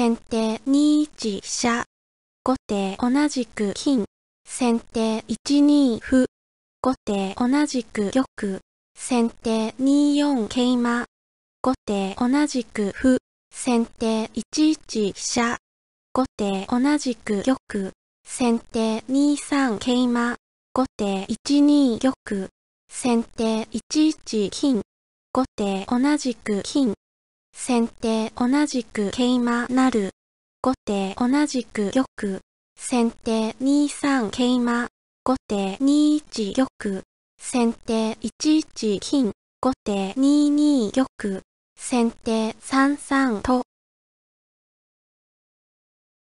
先手2一飛車。後手同じく金。先手1二歩。後手同じく玉。先手2四桂馬。後手同じく歩。先手1一飛車。後手同じく玉。先手2三桂馬。後手1二玉。先手1一金。後手同じく金。先手同じく桂馬なる。後手同じく玉。先手2三桂馬。後手2一玉。先手1一金。後手2二玉。先手3三と。